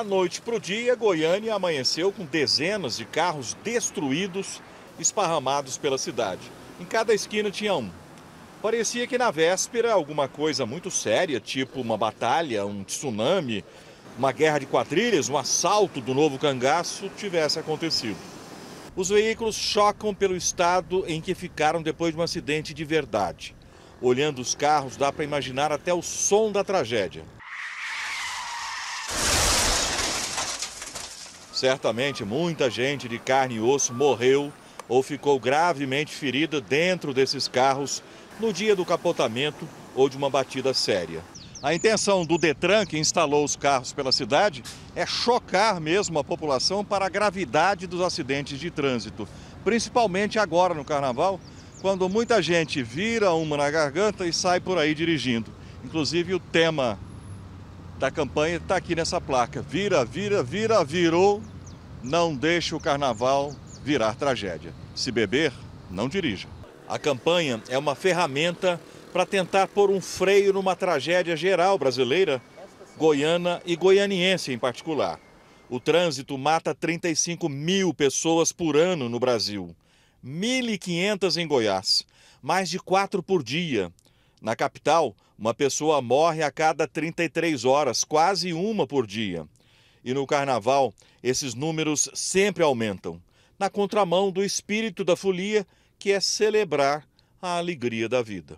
Da noite para o dia, Goiânia amanheceu com dezenas de carros destruídos, esparramados pela cidade. Em cada esquina tinha um. Parecia que na véspera alguma coisa muito séria, tipo uma batalha, um tsunami, uma guerra de quadrilhas, um assalto do novo cangaço, tivesse acontecido. Os veículos chocam pelo estado em que ficaram depois de um acidente de verdade. Olhando os carros, dá para imaginar até o som da tragédia. Certamente muita gente de carne e osso morreu ou ficou gravemente ferida dentro desses carros no dia do capotamento ou de uma batida séria. A intenção do Detran, que instalou os carros pela cidade, é chocar mesmo a população para a gravidade dos acidentes de trânsito, principalmente agora no carnaval, quando muita gente vira uma na garganta e sai por aí dirigindo. Inclusive, o tema da campanha está aqui nessa placa. Vira, vira, vira, virou. Não deixe o carnaval virar tragédia. Se beber, não dirija. A campanha é uma ferramenta para tentar pôr um freio numa tragédia geral brasileira, goiana e goianiense em particular. O trânsito mata 35 mil pessoas por ano no Brasil, 1.500 em Goiás, mais de quatro por dia. Na capital, uma pessoa morre a cada 33 horas, quase uma por dia. E no carnaval, esses números sempre aumentam, na contramão do espírito da folia, que é celebrar a alegria da vida.